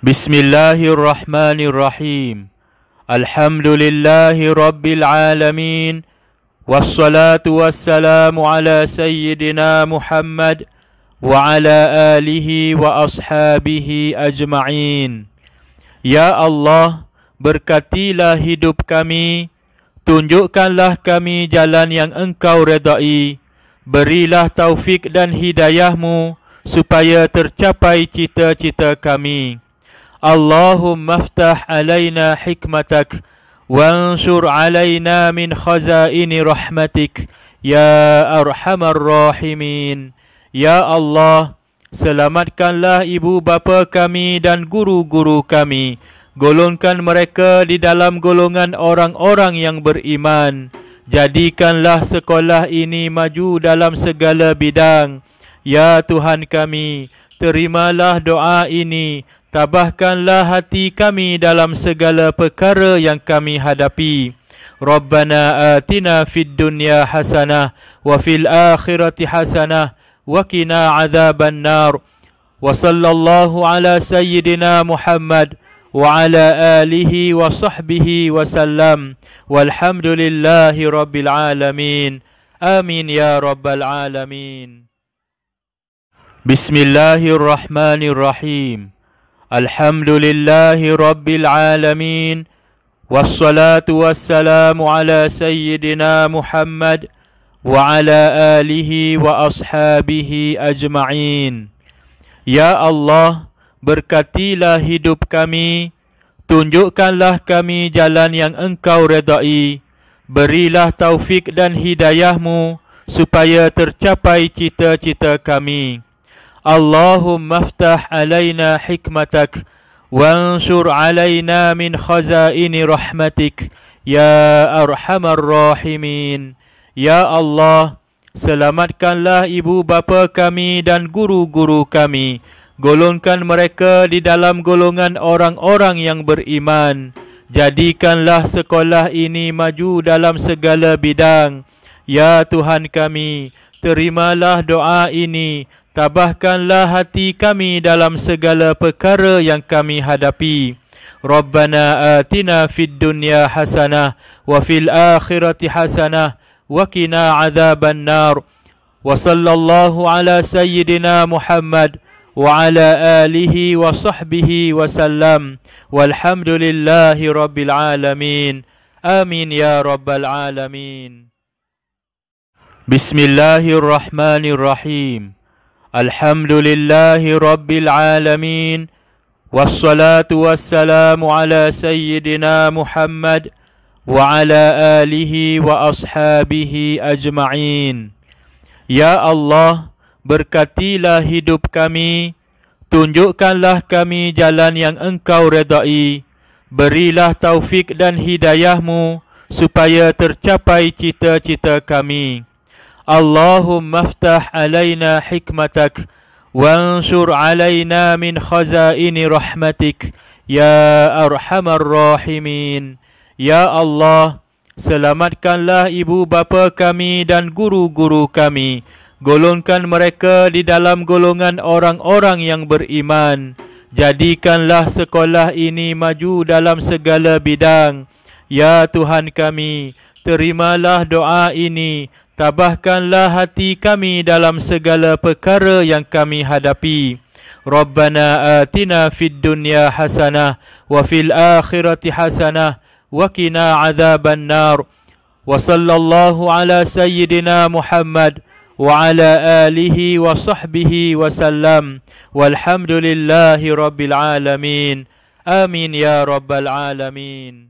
بسم الله الرحمن الرحيم الحمد لله رب العالمين والصلاة والسلام على سيدنا محمد وعلى آله وأصحابه أجمعين يا الله berkatilah hidup kami tunjukkanlah kami jalan yang engkau redai berilah taufik dan hidayahmu supaya tercapai cita-cita kami Allahumma aftah alayna hikmatak wanshur علينا min khazaini rahmatik ya arhamar rahimin ya Allah selamatkanlah ibu bapa kami dan guru-guru kami golongkan mereka di dalam golongan orang-orang yang beriman jadikanlah sekolah ini maju dalam segala bidang ya Tuhan kami terimalah doa ini Tabahkanlah hati kami dalam segala perkara yang kami hadapi. Rabbana atina fid dunya hasanah wa fil akhirati hasanah wa qina adzaban nar. Wa sallallahu ala sayyidina Muhammad wa ala alihi wa sahbihi wa sallam. Walhamdulillahi rabbil alamin. Amin ya rabbal alamin. Bismillahirrahmanirrahim. الحمد لله رب العالمين والصلاة والسلام على سيدنا محمد وعلى آله وأصحابه أجمعين يا الله berkatilah hidup kami tunjukkanlah kami jalan yang engkau redai berilah taufik dan hidayahmu supaya tercapai cita-cita kami اللهم افتح علينا حكمتك وانشر علينا من خزائن رحمتك يا ارحم الراحمين Ya Allah, selamatkanlah ibu bapa kami dan guru-guru kami golongkan mereka di dalam golongan orang-orang yang beriman jadikanlah sekolah ini maju dalam segala bidang ya tuhan kami terimalah doa ini Tabahkanlah hati kami dalam segala perkara yang kami hadapi. Rabbana atina fid dunya hasanah wa fil akhirati hasanah wa qina adzaban Wa sallallahu ala sayyidina Muhammad wa ala alihi wa sahbihi wa sallam. Walhamdulillahi rabbil alamin. Amin ya rabbal alamin. Bismillahirrahmanirrahim. الحمد لله رب العالمين والصلاة والسلام على سيدنا محمد وعلى آله وأصحابه أجمعين Ya Allah, berkatilah hidup kami tunjukkanlah kami jalan yang engkau redai berilah taufik dan hidayahmu supaya tercapai cita-cita kami Allahumma aftah alayna hikmatak wa ansur alayna min khazaini rahmatik Ya arhamar rahimin Ya Allah Selamatkanlah ibu bapa kami dan guru-guru kami Golongkan mereka di dalam golongan orang-orang yang beriman Jadikanlah sekolah ini maju dalam segala bidang Ya Tuhan kami Terimalah doa ini Tabahkanlah hati kami dalam segala perkara yang kami hadapi. Rabbana atina fid dunya hasanah wa fil akhirati hasanah wa qina adzaban nar. Wa sallallahu ala sayyidina Muhammad wa ala alihi wa sahbihi wa sallam. Walhamdulillahi rabbil alamin. Amin ya rabbal alamin.